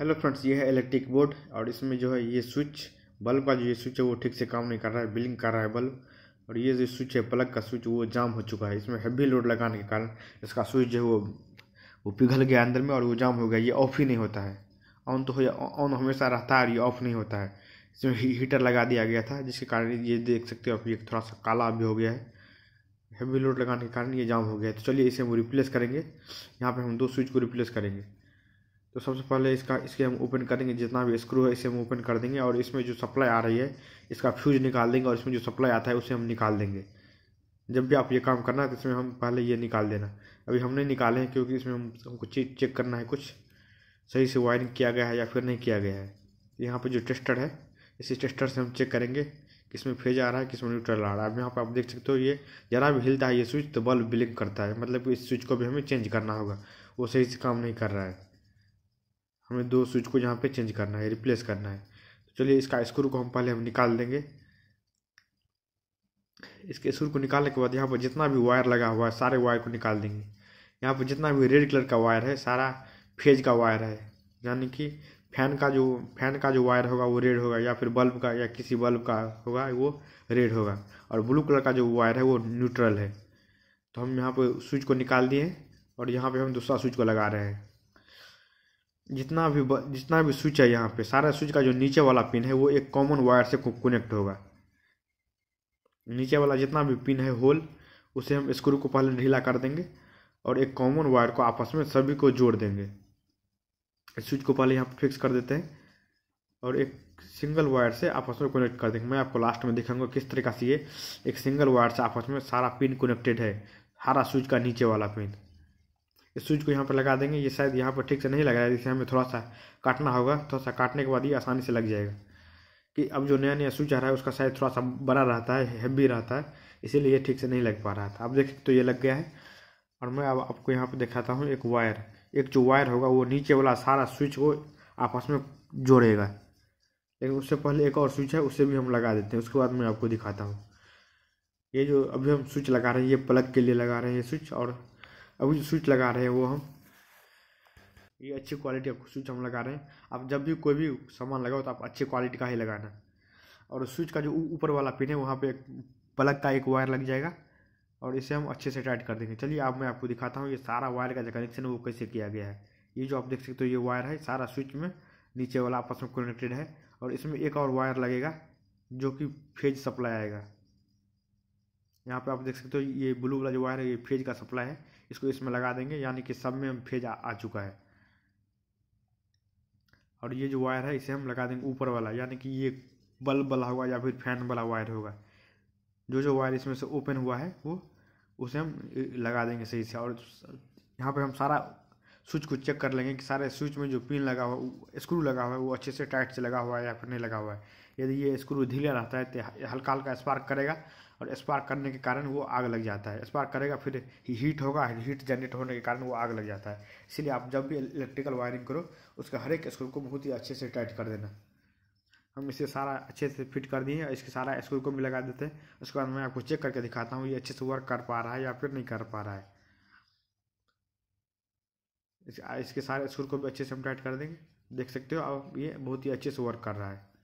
hello friends ये है electric board और इसमें जो है ये स्विच बल्ब का जो ये स्विच है वो ठीक से काम नहीं कर रहा है बिलिंग कर रहा है बल्ब और ये जो स्विच है प्लग का स्विच वो जाम हो चुका है इसमें हैवी लोड लगाने के कारण इसका स्विच जो है वो वो पिघल गया अंदर में और वो जाम हो गया ये ऑफ ही नहीं होता है ऑन तो हो ऑन हमेशा रहता है और ये ऑफ नहीं होता है इसमें हीटर लगा दिया गया था जिसके कारण ये देख सकते हो आप ये थोड़ा सा काला भी हो गया है हैवी लोड लगाने के कारण ये जाम हो गया है तो चलिए इसे हम रिप्लेस करेंगे यहाँ पर हम दो स्विच को रिप्लेस करेंगे तो सबसे पहले इसका इसके हम ओपन करेंगे जितना भी स्क्रू है इसे हम ओपन कर देंगे और इसमें जो सप्लाई आ रही है इसका फ्यूज निकाल देंगे और इसमें जो सप्लाई आता है उसे हम निकाल देंगे जब भी आप ये काम करना है तो इसमें हम पहले ये निकाल देना अभी हमने निकाले हैं क्योंकि इसमें हम हमको चीज चेक करना है कुछ सही से वायरिंग किया गया है या फिर नहीं किया गया है यहाँ पर जो टेस्टर है इसी टेस्टर से हम चेक करेंगे किस में फेज आ रहा है किस में न्यूट्रल आ रहा है अब यहाँ पर आप देख सकते हो ये ज़रा भी हिलता है ये स्विच तो बल्ब ब्लिंक करता है मतलब कि इस स्विच को भी हमें चेंज करना होगा वो सही से काम नहीं कर रहा है हमें दो स्विच को यहाँ पे चेंज करना है रिप्लेस करना है तो चलिए इसका स्क्रू को हम पहले हम निकाल देंगे इसके स्क्रू को निकालने के बाद यहाँ पर जितना भी वायर लगा हुआ है सारे वायर को निकाल देंगे यहाँ पर जितना भी रेड कलर का वायर है सारा फेज का वायर है यानी कि फैन का जो फैन का जो वायर होगा वो रेड होगा या फिर बल्ब का या किसी बल्ब का होगा वो रेड होगा और ब्लू कलर का जो वायर है वो न्यूट्रल है तो हम यहाँ पर स्विच को निकाल दिए और यहाँ पे हम दूसरा स्विच को लगा रहे हैं जितना भी जितना भी स्विच है यहाँ पे सारा स्विच का जो नीचे वाला पिन है वो एक कॉमन वायर से कनेक्ट होगा नीचे वाला जितना भी पिन है होल उसे हम स्क्रू को पहले ढीला कर देंगे और एक कॉमन वायर को आपस में सभी को जोड़ देंगे स्विच को पहले यहाँ पर फिक्स कर देते हैं और एक सिंगल वायर से आपस में कनेक्ट कर देंगे मैं आपको लास्ट में दिखाऊंगा किस तरीका से ये एक सिंगल वायर से आपस में सारा पिन कनेक्टेड है हरा स्विच का नीचे वाला पिन इस स्विच को यहाँ पर लगा देंगे ये शायद यहाँ पर ठीक से नहीं लगाया जिसे हमें थोड़ा सा काटना होगा थोड़ा सा काटने के बाद ये आसानी से लग जाएगा कि अब जो नया नया स्विच आ रहा है उसका साइज थोड़ा सा बड़ा रहता है हैवी रहता है इसीलिए ये ठीक से नहीं लग पा रहा था अब देखिए तो ये लग गया है और मैं अब आपको यहाँ पर दिखाता हूँ एक वायर एक जो वायर होगा वो नीचे वाला सारा स्विच को आपस में जोड़ेगा लेकिन उससे पहले एक और स्विच है उससे भी हम लगा देते हैं उसके बाद मैं आपको दिखाता हूँ ये जो अभी हम स्विच लगा रहे हैं ये प्लग के लिए लगा रहे हैं ये स्विच और अभी जो स्विच लगा रहे हैं वो हम ये अच्छी क्वालिटी का स्विच हम लगा रहे हैं आप जब भी कोई भी सामान लगाओ तो आप अच्छी क्वालिटी का ही लगाना और स्विच का जो ऊपर वाला पिन है वहाँ पे प्लग का एक वायर लग जाएगा और इसे हम अच्छे से टाइट कर देंगे चलिए अब मैं आपको दिखाता हूँ ये सारा वायर का जो कनेक्शन है वो कैसे किया गया है ये जो आप देख सकते हो ये वायर है सारा स्विच में नीचे वाला आपस में कनेक्टेड है और इसमें एक और वायर लगेगा जो कि फेज सप्लाई आएगा यहाँ पे आप देख सकते हो ये ब्लू वाला जो वायर है ये फेज का सप्लाई है इसको इसमें लगा देंगे यानी कि सब में फेज आ, आ चुका है और ये जो वायर है इसे हम लगा देंगे ऊपर वाला यानी कि ये बल्ब वाला होगा या फिर फैन वाला वायर होगा जो जो वायर इसमें से ओपन हुआ है वो उसे हम लगा देंगे सही से और यहाँ पे हम सारा स्विच को चेक कर लेंगे कि सारे स्विच में जो पिन लगा हुआ स्क्रू लगा हुआ है वो अच्छे से टाइट से लगा हुआ है या फिर नहीं लगा हुआ है यदि ये स्क्रू ढीला रहता है तो हल्का हल्का स्पार्क करेगा और स्पार्क करने के कारण वो आग लग जाता है स्पार्क करेगा फिर हीट होगा हीट जनरेट होने के कारण वो आग लग जाता है इसलिए आप जब भी इलेक्ट्रिकल वायरिंग करो उसका हर एक स्क्रू को बहुत ही अच्छे से टाइट कर देना हम इसे सारा अच्छे से फिट कर दिए और इसके सारा स्क्रू को भी लगा देते हैं उसके बाद मैं आपको चेक करके दिखाता हूँ ये अच्छे से वर्क कर पा रहा है या फिर नहीं कर पा रहा है इसके सारे स्क्रू को भी अच्छे से हम टाइट कर देंगे देख सकते हो अब ये बहुत ही अच्छे से वर्क कर रहा है